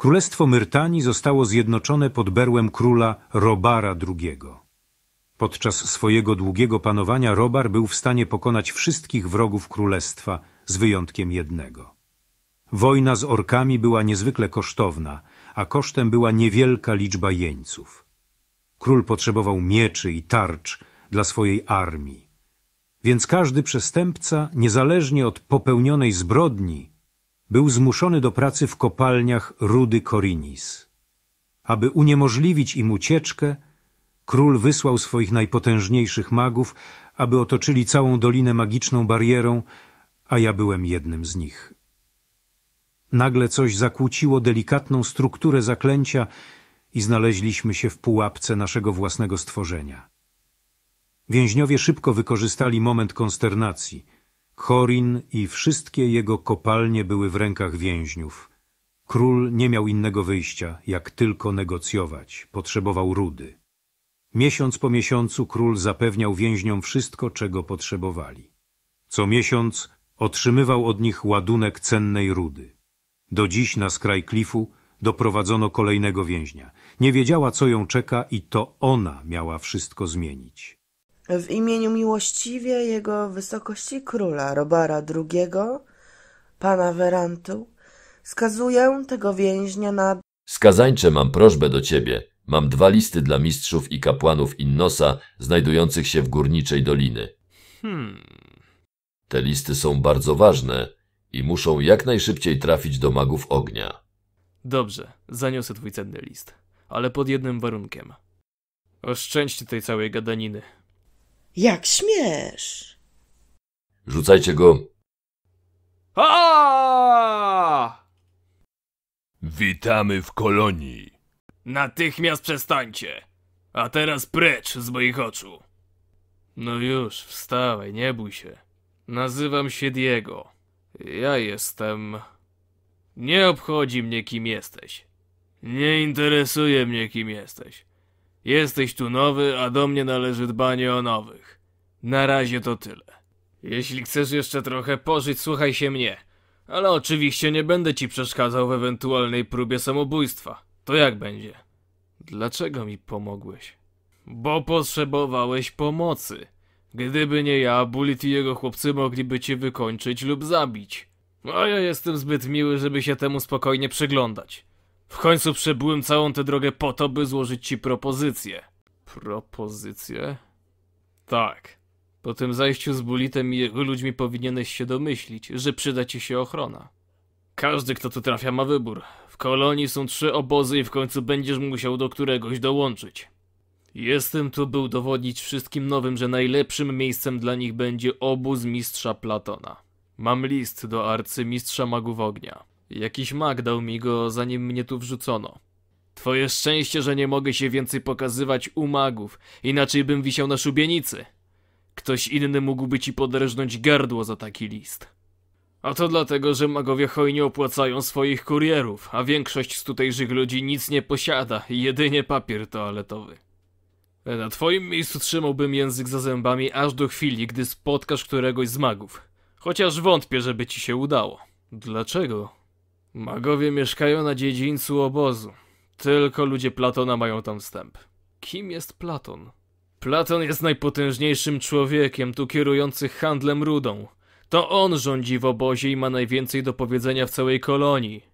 Królestwo Myrtanii zostało zjednoczone pod berłem króla Robara II. Podczas swojego długiego panowania Robar był w stanie pokonać wszystkich wrogów królestwa, z wyjątkiem jednego. Wojna z orkami była niezwykle kosztowna, a kosztem była niewielka liczba jeńców. Król potrzebował mieczy i tarcz dla swojej armii. Więc każdy przestępca, niezależnie od popełnionej zbrodni, był zmuszony do pracy w kopalniach rudy Korinis. Aby uniemożliwić im ucieczkę, król wysłał swoich najpotężniejszych magów, aby otoczyli całą dolinę magiczną barierą, a ja byłem jednym z nich. Nagle coś zakłóciło delikatną strukturę zaklęcia i znaleźliśmy się w pułapce naszego własnego stworzenia. Więźniowie szybko wykorzystali moment konsternacji – Chorin i wszystkie jego kopalnie były w rękach więźniów. Król nie miał innego wyjścia, jak tylko negocjować. Potrzebował rudy. Miesiąc po miesiącu król zapewniał więźniom wszystko, czego potrzebowali. Co miesiąc otrzymywał od nich ładunek cennej rudy. Do dziś na skraj klifu doprowadzono kolejnego więźnia. Nie wiedziała, co ją czeka i to ona miała wszystko zmienić. W imieniu miłościwie Jego Wysokości Króla Robara II, pana Werantu, skazuję tego więźnia na... Skazańcze, mam prośbę do ciebie. Mam dwa listy dla mistrzów i kapłanów Innosa, znajdujących się w Górniczej Doliny. Hmm... Te listy są bardzo ważne i muszą jak najszybciej trafić do magów ognia. Dobrze, zaniosę twój cenny list, ale pod jednym warunkiem. Oszczędźcie tej całej gadaniny. Jak śmiesz? Rzucajcie go. A! Witamy w kolonii. Natychmiast przestańcie. A teraz precz z moich oczu. No już, wstawaj, nie bój się. Nazywam się Diego. Ja jestem... Nie obchodzi mnie, kim jesteś. Nie interesuje mnie, kim jesteś. Jesteś tu nowy, a do mnie należy dbanie o nowych. Na razie to tyle. Jeśli chcesz jeszcze trochę pożyć, słuchaj się mnie. Ale oczywiście nie będę ci przeszkadzał w ewentualnej próbie samobójstwa. To jak będzie? Dlaczego mi pomogłeś? Bo potrzebowałeś pomocy. Gdyby nie ja, Bullet i jego chłopcy mogliby cię wykończyć lub zabić. A ja jestem zbyt miły, żeby się temu spokojnie przyglądać. W końcu przebyłem całą tę drogę po to, by złożyć ci propozycję. Propozycję? Tak. Po tym zajściu z Bulitem i jego ludźmi powinieneś się domyślić, że przyda ci się ochrona. Każdy, kto tu trafia, ma wybór. W kolonii są trzy obozy i w końcu będziesz musiał do któregoś dołączyć. Jestem tu, by udowodnić wszystkim nowym, że najlepszym miejscem dla nich będzie obóz mistrza Platona. Mam list do arcymistrza magów ognia. Jakiś mag dał mi go, zanim mnie tu wrzucono. Twoje szczęście, że nie mogę się więcej pokazywać u magów, inaczej bym wisiał na szubienicy. Ktoś inny mógłby ci podreżnąć gardło za taki list. A to dlatego, że magowie hojnie opłacają swoich kurierów, a większość z tutejszych ludzi nic nie posiada, jedynie papier toaletowy. Na twoim miejscu trzymałbym język za zębami aż do chwili, gdy spotkasz któregoś z magów. Chociaż wątpię, żeby ci się udało. Dlaczego? Magowie mieszkają na dziedzińcu obozu. Tylko ludzie Platona mają tam wstęp. Kim jest Platon? Platon jest najpotężniejszym człowiekiem tu kierujących handlem rudą. To on rządzi w obozie i ma najwięcej do powiedzenia w całej kolonii.